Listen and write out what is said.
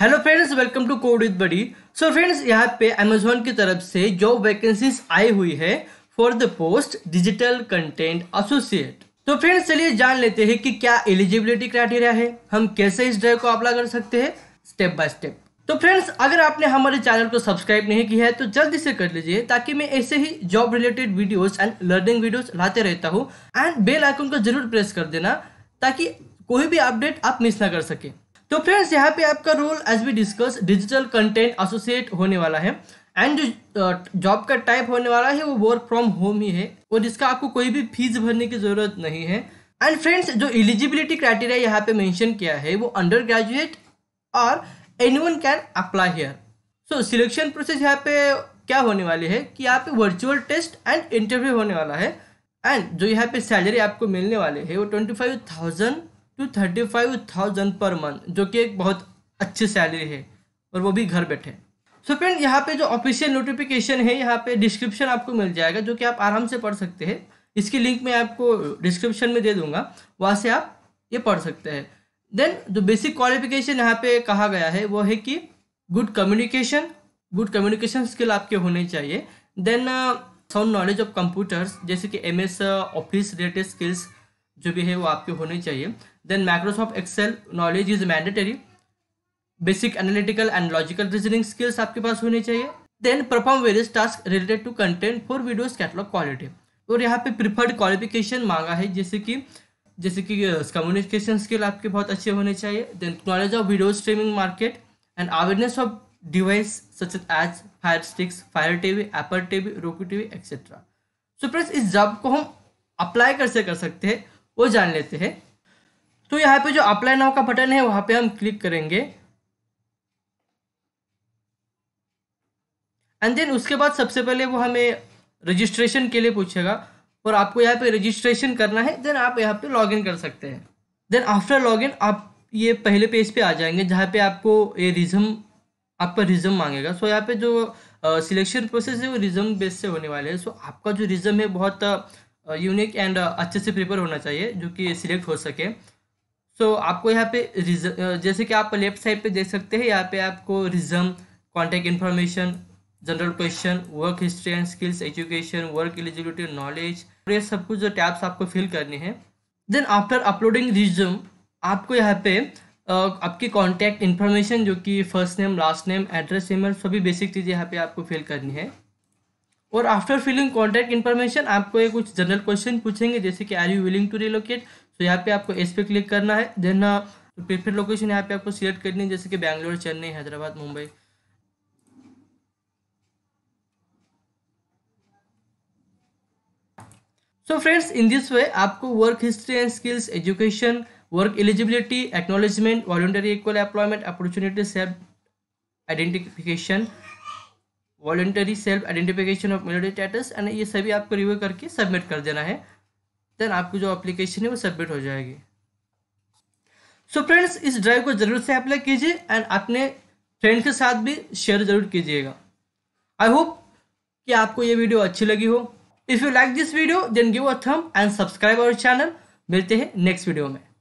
Hello friends welcome to code with buddy so friends यहाँ पे Amazon की तरफ से जॉब वैकेंसीज आई हुई है for the post digital content associate तो फ्रेंड्स चलिए जान लेते हैं कि क्या एलिजिबिलिटी क्राइटेरिया है हम कैसे इस ड्राइव को अप्लाई कर सकते हैं स्टेप बाय स्टेप तो फ्रेंड्स अगर आपने हमारे चैनल को सब्सक्राइब नहीं किया है तो जल्दी से कर लीजिए ताकि मैं ऐसे ही job related videos and learning videos लाते रहता हूँ एंड बेल आइकन को जरूर प्रेस कर देना ताकि कोई भी अपडेट आप मिस ना कर सकें तो फ्रेंड्स यहाँ पे आपका role as we discuss digital content associate होने वाला है एंड जो जॉब का टाइप होने वाला है वो वर्क फ्रॉम होम ही है और जिसका आपको कोई भी फीस भरने की ज़रूरत नहीं है एंड फ्रेंड्स जो एलिजिबिलिटी क्राइटेरिया यहाँ पे मेंशन किया है वो अंडर ग्रेजुएट और anyone can apply here so selection process यहाँ पे क्या होने वाली है कि यहाँ पे वर्चुअल टेस्ट एंड इंटरव्यू होने वाला है एंड जो यहाँ पे सैलरी आपको मिलने वाले है वो twenty five thousand to thirty five thousand पर मंथ जो कि एक बहुत अच्छी सैलरी है और वो भी घर बैठे सो so फ्रेंड यहाँ पे जो ऑफिशियल नोटिफिकेशन है यहाँ पे डिस्क्रिप्शन आपको मिल जाएगा जो कि आप आराम से पढ़ सकते हैं इसकी लिंक मैं आपको डिस्क्रिप्शन में दे दूंगा वहाँ से आप ये पढ़ सकते हैं देन जो बेसिक क्वालिफिकेशन यहाँ पे कहा गया है वो है कि good communication good communication skill आपके होने चाहिए then sound knowledge of computers जैसे कि M S office related skills जो भी है वो आपके होने चाहिए then Microsoft Excel knowledge is mandatory. Basic analytical and logical reasoning skills आपके पास होने चाहिए then perform various task related to content for videos catalogue quality और यहाँ पे प्रिफर्ड क्वालिफिकेशन मांगा है जैसे कि जैसे कि कम्युनिकेशन स्किल आपके बहुत अच्छे होने चाहिए then knowledge of video streaming market and awareness of device such as fire sticks fire TV Apple TV Roku TV etcetera so friends इस जॉब को हम अप्लाई कैसे कर सकते हैं वो जान लेते हैं तो यहाँ पे जो अप्लाई नाउ का बटन है वहां पे हम क्लिक करेंगे एंड देन उसके बाद सबसे पहले वो हमें रजिस्ट्रेशन के लिए पूछेगा और आपको यहाँ पे रजिस्ट्रेशन करना है देन आप यहाँ पे लॉगिन कर सकते हैं देन आफ्टर लॉगिन आप ये पहले पेज पे आ जाएंगे जहाँ पे आपको ये रिज्म आपका रिज्म मांगेगा सो यहाँ पे जो सिलेक्शन प्रोसेस है वो रिज्यूम बेस से होने वाले है सो आपका जो रिजम है बहुत यूनिक एंड अच्छे से प्रिपेयर होना चाहिए जो कि सिलेक्ट हो सके सो so, आपको यहाँ पे जैसे कि आप लेफ्ट साइड पे देख सकते हैं यहाँ पे आपको resume contact information general question work history and skills education work eligibility knowledge ये सब कुछ जो टैब्स आपको फिल करने हैं देन आफ्टर अपलोडिंग रिज्यूम आपको यहाँ पे आपकी कॉन्टैक्ट इन्फॉर्मेशन जो कि first name last name address email सभी बेसिक चीज़ें यहाँ पे आपको फिल करनी है और आफ्टर फिलिंग कॉन्टैक्ट इन्फॉर्मेशन आपको ये कुछ जनरल क्वेश्चन पूछेंगे जैसे कि are you willing to relocate तो यहाँ पे आपको एस पर क्लिक करना है देन uh, तो लोकेशन यहाँ पे आपको सिलेक्ट करनी है जैसे कि Bangalore Chennai Hyderabad Mumbai so friends in this way आपको work history and skills education work eligibility acknowledgement voluntary equal employment opportunity self identification voluntary self identification of minority status and ये सभी आपको रिव्यू करके सबमिट कर देना है देन आपकी जो एप्लीकेशन है वो सबमिट हो जाएगी सो so फ्रेंड्स इस ड्राइव को ज़रूर से अप्लाई कीजिए एंड अपने फ्रेंड के साथ भी शेयर ज़रूर कीजिएगा आई होप कि आपको ये वीडियो अच्छी लगी हो if you like this video then give a thumb and subscribe our channel मिलते हैं नेक्स्ट वीडियो में